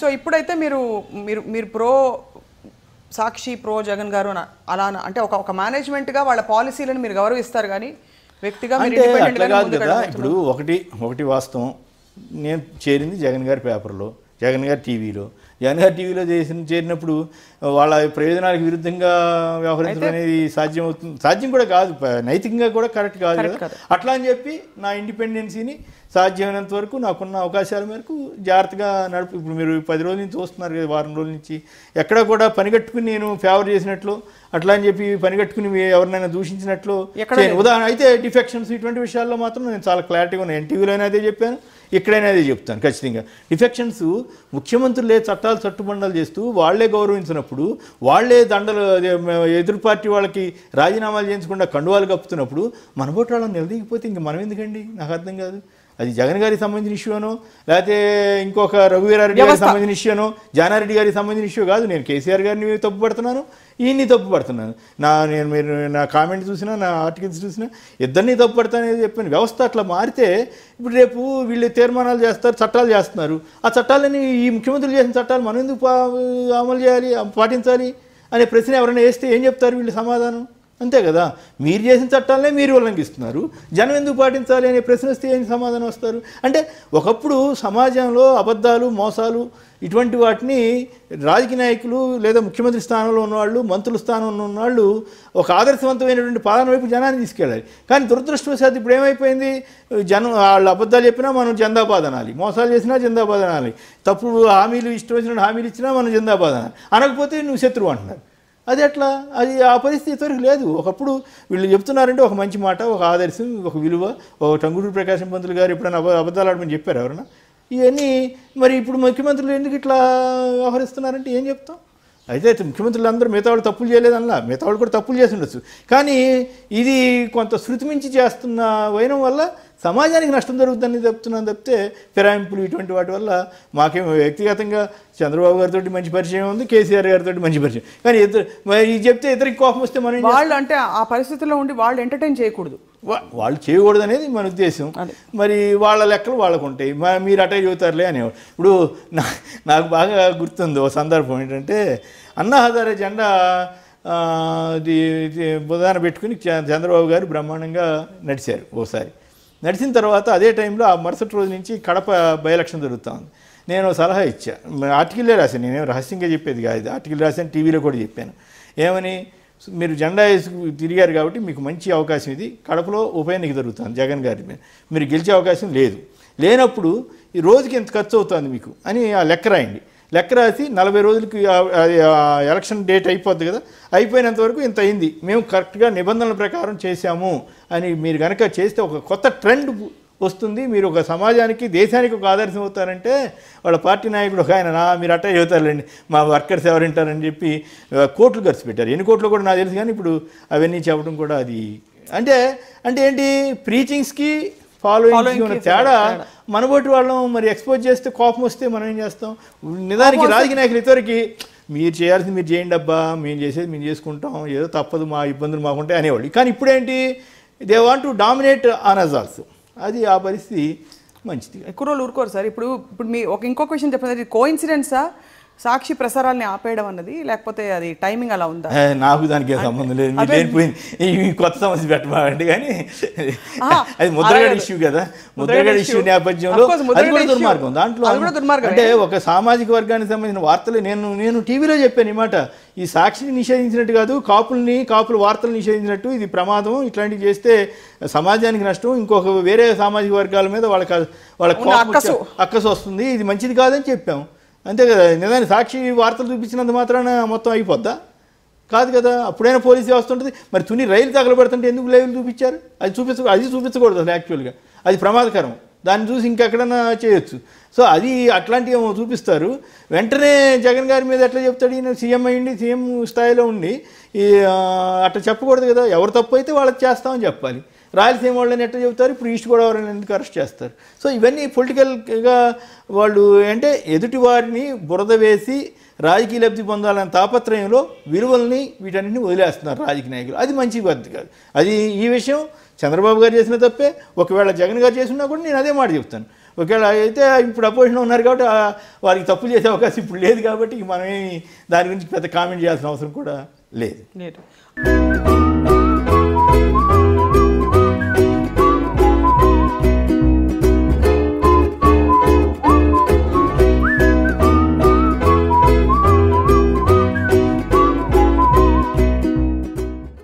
so ఇప్పుడైతే మీరు మీరు మీరు ప్రో సాక్షి ప్రో జగన్ గారు అలా అంటే ఒక ఒక మేనేజ్మెంట్గా వాళ్ళ పాలసీలను మీరు గౌరవిస్తారు కానీ వ్యక్తిగా ఇప్పుడు ఒకటి ఒకటి వాస్తవం నేను చేరింది జగన్ గారి పేపర్లో జగన్ గారి టీవీలో జగన్ గారి టీవీలో చేసిన చేరినప్పుడు వాళ్ళ ప్రయోజనాలకు విరుద్ధంగా వ్యవహరించడం అనేది సాధ్యం అవుతుంది సాధ్యం కూడా కాదు నైతికంగా కూడా కరెక్ట్ కాదు కదా అట్లా అని చెప్పి నా ఇండిపెండెన్సీని సాధ్యమైనంత వరకు నాకున్న అవకాశాల మేరకు జాగ్రత్తగా నడుపు ఇప్పుడు మీరు పది రోజుల నుంచి చూస్తున్నారు కదా వారం రోజుల నుంచి ఎక్కడ కూడా పనిగట్టుకుని నేను ఫేవర్ చేసినట్లు అట్లా అని చెప్పి పనిగట్టుకుని ఎవరినైనా దూషించినట్లు ఉదాహరణ అయితే డిఫెక్షన్స్ ఇటువంటి విషయాల్లో మాత్రం నేను చాలా క్లారిటీగా ఉన్నాను ఎన్టీవీలో అదే చెప్పాను ఇక్కడైనా అదే చెప్తాను ఖచ్చితంగా డిఫెక్షన్స్ ముఖ్యమంత్రులే చట్టాలు చట్టుబండలు చేస్తూ వాళ్లే గౌరవించినప్పుడు వాళ్లే దండలు ఎదురు పార్టీ వాళ్ళకి రాజీనామాలు చేయించకుండా కండువాలు కప్పుతున్నప్పుడు మన వాళ్ళని నిలదీకపోతే ఇంక మనం ఎందుకండి నాకు అర్థం కాదు అది జగన్ గారికి సంబంధించిన ఇష్యూనో లేకపోతే ఇంకొక రఘువీరారెడ్డి గారికి సంబంధించిన ఇష్యూనో జానారెడ్డి గారికి సంబంధించిన ఇష్యూ కాదు నేను కేసీఆర్ గారిని తప్పుపడుతున్నాను ఈయన్ని తప్పు పడుతున్నాను నా నేను మీరు నా కామెంట్ చూసినా నా ఆర్టికల్స్ చూసినా ఇద్దరిని తప్పు పడతానని చెప్పాను వ్యవస్థ అట్లా మారితే ఇప్పుడు రేపు వీళ్ళు తీర్మానాలు చేస్తారు చట్టాలు చేస్తున్నారు ఆ చట్టాలని ఈ ముఖ్యమంత్రులు చేసిన చట్టాలు మనం ఎందుకు అమలు చేయాలి పాటించాలి అనే ప్రశ్న ఎవరైనా వేస్తే ఏం చెప్తారు వీళ్ళు సమాధానం అంతే కదా మీరు చేసిన చట్టాలనే మీరు ఉల్లంఘిస్తున్నారు జనం ఎందుకు పాటించాలి అనే ప్రశ్న వస్తే ఏం సమాధానం వస్తారు అంటే ఒకప్పుడు సమాజంలో అబద్ధాలు మోసాలు ఇటువంటి వాటిని రాజకీయ నాయకులు లేదా ముఖ్యమంత్రి స్థానంలో ఉన్నవాళ్ళు మంత్రుల స్థానంలో ఉన్నవాళ్ళు ఒక ఆదర్శవంతమైనటువంటి పాలన వైపు జనాన్ని తీసుకెళ్ళాలి కానీ దురదృష్టవశాత్తు ఇప్పుడు ఏమైపోయింది జనం వాళ్ళు అబద్ధాలు చెప్పినా మనం జెందాబాద్ అనాలి మోసాలు చేసినా జెందాబాద్ అనాలి తప్పుడు హామీలు ఇష్టం వచ్చిన హామీలు ఇచ్చినా మనం జెందాబాద్ అనాలి అనకపోతే నువ్వు శత్రువు అంటున్నారు అది ఎట్లా అది ఆ పరిస్థితి వరకు లేదు ఒకప్పుడు వీళ్ళు చెప్తున్నారంటే ఒక మంచి మాట ఒక ఆదర్శం ఒక విలువ ఒక టంగుడు ప్రకాశం పంతులు గారు ఎప్పుడైనా అబ అబద్ధాలు ఆడమని చెప్పారు ఎవరన్నా ఇవన్నీ మరి ఇప్పుడు ముఖ్యమంత్రులు ఎందుకు ఇట్లా వ్యవహరిస్తున్నారంటే ఏం చెప్తాం అయితే ముఖ్యమంత్రులు అందరూ మిగతా వాళ్ళు తప్పులు చేయలేదన్నా మిగతా వాళ్ళు కూడా తప్పులు చేసి ఉండొచ్చు కానీ ఇది కొంత శృతిమించి చేస్తున్న వైనం వల్ల సమాజానికి నష్టం జరుగుతుందని చెప్తున్నాను తప్పితే ఫిరాయింపులు ఇటువంటి వాటి వల్ల మాకేమో వ్యక్తిగతంగా చంద్రబాబు గారితో మంచి పరిచయం ఉంది కేసీఆర్ గారితో మంచి పరిచయం కానీ ఇద్దరు ఇది చెప్తే ఇద్దరికి కోపం వస్తే మనం వాళ్ళు అంటే ఆ పరిస్థితుల్లో ఉండి వాళ్ళు ఎంటర్టైన్ చేయకూడదు వాళ్ళు చేయకూడదు అనేది మన ఉద్దేశం మరి వాళ్ళ లెక్కలు వాళ్ళకు ఉంటాయి మీరు అటే చదువుతారులే అనేవాడు ఇప్పుడు నాకు బాగా గుర్తుంది ఓ సందర్భం ఏంటంటే అన్నా హజారే జెండా ఇది పెట్టుకుని చంద్రబాబు గారు బ్రహ్మాండంగా నడిచారు ఓసారి నడిచిన తర్వాత అదే టైంలో ఆ మరుసటి రోజు నుంచి కడప బై ఎలక్షన్ ఉంది నేను సలహా ఇచ్చా ఆర్టికల్లే రాశాను నేనేం రహస్యంగా చెప్పేది కాదు ఆర్టికల్ రాశాను టీవీలో కూడా చెప్పాను ఏమని మీరు జెండా వేసుకు తిరిగారు కాబట్టి మీకు మంచి అవకాశం ఇది కడపలో ఉప ఎన్నిక జరుగుతుంది జగన్ గారి మీద మీరు గెలిచే అవకాశం లేదు లేనప్పుడు ఈ రోజుకి ఎంత ఖర్చు అవుతుంది మీకు అని ఆ లెక్క రాయండి లెక్క రాసి నలభై రోజులకి ఎలక్షన్ డేట్ అయిపోద్ది కదా అయిపోయినంత వరకు ఇంత అయింది మేము కరెక్ట్గా నిబంధనల ప్రకారం చేశాము అని మీరు కనుక చేస్తే ఒక కొత్త ట్రెండ్ వస్తుంది మీరు ఒక సమాజానికి దేశానికి ఒక ఆదర్శం అవుతారంటే వాళ్ళ పార్టీ నాయకుడు ఒక ఆయన మీరు అట్టే అవుతారులేండి మా వర్కర్స్ ఎవరు వింటారని చెప్పి కోట్లు ఖర్చు పెట్టారు ఎన్ని కోట్లు కూడా నాకు తెలుసు కానీ ఇప్పుడు అవన్నీ చెప్పడం కూడా అది అంటే అంటే ఏంటి ప్రీచింగ్స్కి ఫాలోయింగ్ ఉన్న తేడా ఓటు వాళ్ళం మరి ఎక్స్పోజ్ చేస్తే కోపం వస్తే మనం ఏం చేస్తాం నిజానికి రాజకీయ నాయకులు ఇతరికి మీరు చేయాల్సింది మీరు చేయండి అబ్బా మేము చేసేది మేము చేసుకుంటాం ఏదో తప్పదు మా ఇబ్బందులు మాకుంటాయి అనేవాళ్ళు కానీ ఇప్పుడేంటి దే వాంట్ టు డామినేట్ అనజ్ ఆల్సో అది ఆ పరిస్థితి మంచిది ఎక్కువ రోజులు ఊరుకోరు సార్ ఇప్పుడు ఇప్పుడు మీ ఒక ఇంకో క్వశ్చన్ చెప్పిన కో ఇన్సిడెంట్సా సాక్షి ప్రసారాలని ఆపేయడం అన్నది లేకపోతే అది టైమింగ్ అలా ఉందా నాకు దానికి సంబంధం లేదు లేనిపోయింది కొత్త సమస్య పెట్టమండి కానీ అది ముద్రగడ ఇష్యూ కదా ముద్రగడ ఇష్యూ నేపథ్యంలో అది కూడా దుర్మార్గం దాంట్లో అంటే ఒక సామాజిక వర్గానికి సంబంధించిన వార్తలు నేను నేను టీవీలో చెప్పాను ఈ మాట ఈ సాక్షిని నిషేధించినట్టు కాదు కాపుల్ని కాపుల వార్తలు నిషేధించినట్టు ఇది ప్రమాదం ఇట్లాంటివి చేస్తే సమాజానికి నష్టం ఇంకొక వేరే సామాజిక వర్గాల మీద వాళ్ళకి వాళ్ళ అక్కసు వస్తుంది ఇది మంచిది కాదని చెప్పాము అంతే కదా నిజాన్ని సాక్షి వార్తలు చూపించినంత మాత్రాన మొత్తం అయిపోద్దా కాదు కదా అప్పుడైనా పోలీస్ వ్యవస్థ ఉంటుంది మరి తుని రైలు తగలబెడుతుంటే ఎందుకు లైవ్లు చూపించారు అది చూపించ అది చూపించకూడదు అసలు యాక్చువల్గా అది ప్రమాదకరం దాన్ని చూసి ఇంకెక్కడన్నా చేయొచ్చు సో అది అట్లాంటివి చూపిస్తారు వెంటనే జగన్ గారి మీద ఎట్లా చెప్తాడు ఈయన సీఎం అయ్యండి సీఎం స్థాయిలో ఉండి అట్లా చెప్పకూడదు కదా ఎవరు తప్పు అయితే వాళ్ళకి చేస్తామని చెప్పాలి రాయలసీమ వాళ్ళని ఎట్లా చెబుతారు ఇప్పుడు ఈస్ట్ గోదావరి ఎందుకు అరెస్ట్ చేస్తారు సో ఇవన్నీ పొలిటికల్గా వాళ్ళు అంటే ఎదుటి వారిని బురద వేసి రాజకీయ లబ్ధి పొందాలనే తాపత్రయంలో విలువల్ని వీటన్నిటిని వదిలేస్తున్నారు రాజకీయ నాయకులు అది మంచి పద్ధతి కాదు అది ఈ విషయం చంద్రబాబు గారు చేసిన తప్పే ఒకవేళ జగన్ గారు చేసినా కూడా నేను అదే మాట చెప్తాను ఒకవేళ అయితే ఇప్పుడు అపోజిషన్ ఉన్నారు కాబట్టి వారికి తప్పు చేసే అవకాశం ఇప్పుడు లేదు కాబట్టి మనమేమి దాని గురించి పెద్ద కామెంట్ చేయాల్సిన అవసరం కూడా లేదు లేదు